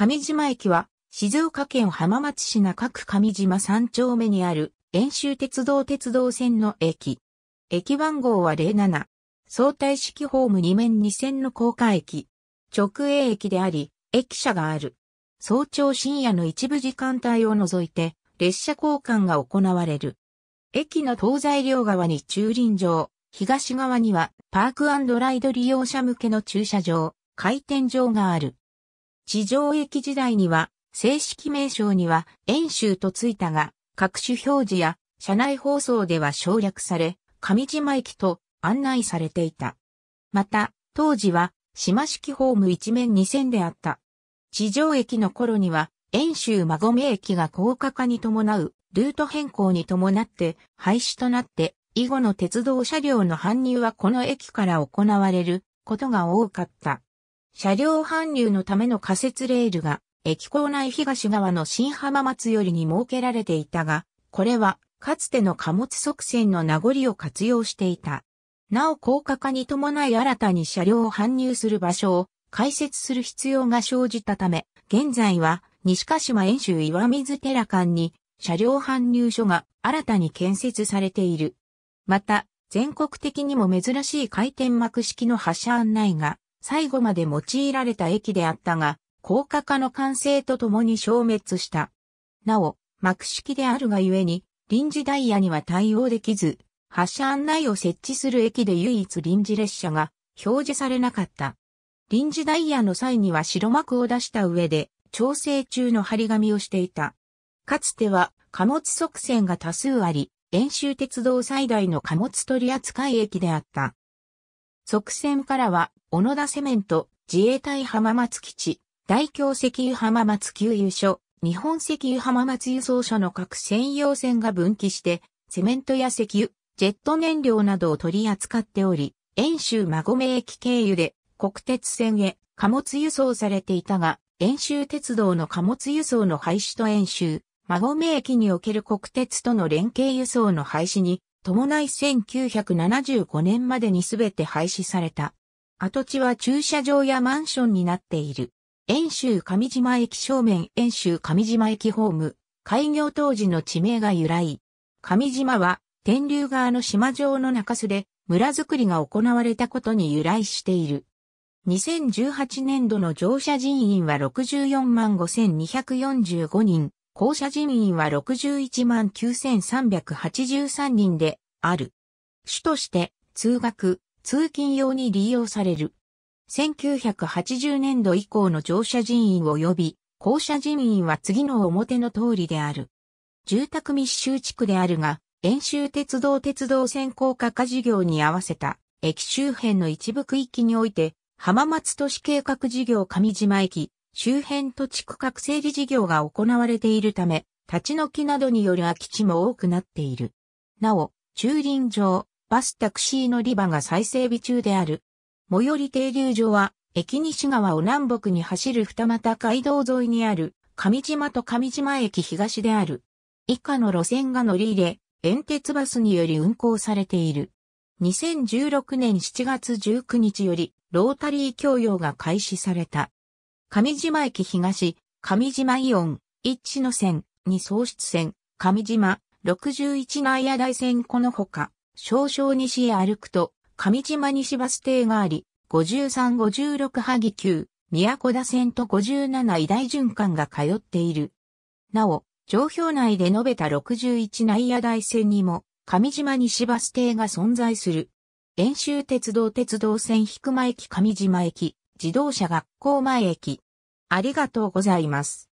上島駅は、静岡県浜松市中区上島3丁目にある、遠州鉄道鉄道線の駅。駅番号は07。相対式ホーム2面2線の高架駅。直営駅であり、駅舎がある。早朝深夜の一部時間帯を除いて、列車交換が行われる。駅の東西両側に駐輪場、東側にはパークライド利用者向けの駐車場、回転場がある。地上駅時代には、正式名称には、遠州とついたが、各種表示や、車内放送では省略され、上島駅と案内されていた。また、当時は、島式ホーム一面二線であった。地上駅の頃には、遠州馬込駅が高架化に伴う、ルート変更に伴って、廃止となって、以後の鉄道車両の搬入はこの駅から行われることが多かった。車両搬入のための仮設レールが、駅構内東側の新浜松よりに設けられていたが、これは、かつての貨物側線の名残を活用していた。なお高架化に伴い新たに車両を搬入する場所を開設する必要が生じたため、現在は西鹿島遠州岩水寺間に車両搬入所が新たに建設されている。また、全国的にも珍しい回転幕式の発車案内が最後まで用いられた駅であったが、高架化の完成とともに消滅した。なお、幕式であるがゆえに、臨時ダイヤには対応できず、発車案内を設置する駅で唯一臨時列車が表示されなかった。臨時ダイヤの際には白幕を出した上で、調整中の張り紙をしていた。かつては貨物側線が多数あり、遠州鉄道最大の貨物取扱駅であった。側線からは、小野田セメント、自衛隊浜松基地、大京石油浜松給油所、日本石油浜松輸送所の各専用線が分岐して、セメントや石油、ジェット燃料などを取り扱っており、遠州馬込駅経由で国鉄線へ貨物輸送されていたが、遠州鉄道の貨物輸送の廃止と遠州、馬込駅における国鉄との連携輸送の廃止に伴い1975年までにすべて廃止された。跡地は駐車場やマンションになっている。遠州上島駅正面遠州上島駅ホーム、開業当時の地名が由来。上島は、天竜川の島上の中州で、村づくりが行われたことに由来している。2018年度の乗車人員は64万5245人、校舎人員は61万9383人である。主として通学、通勤用に利用される。1980年度以降の乗車人員及び校舎人員は次の表の通りである。住宅密集地区であるが、遠州鉄道鉄道線高架化事業に合わせた駅周辺の一部区域において、浜松都市計画事業上島駅、周辺土地区画整理事業が行われているため、立ち退きなどによる空き地も多くなっている。なお、駐輪場、バスタクシー乗り場が再整備中である。最寄り停留所は、駅西側を南北に走る二股街道沿いにある、上島と上島駅東である。以下の路線が乗り入れ、遠鉄バスにより運行されている。2016年7月19日より、ロータリー供用が開始された。上島駅東、上島イオン、一致の線、二喪失線、上島、六十一内野台線このほか、少々西へ歩くと、上島西バス停があり、五十三五十六萩急、宮古田線と五十七医大循環が通っている。なお、上表内で述べた六十一内野台線にも、上島西バス停が存在する。遠州鉄道鉄道線引間駅上島駅、自動車学校前駅。ありがとうございます。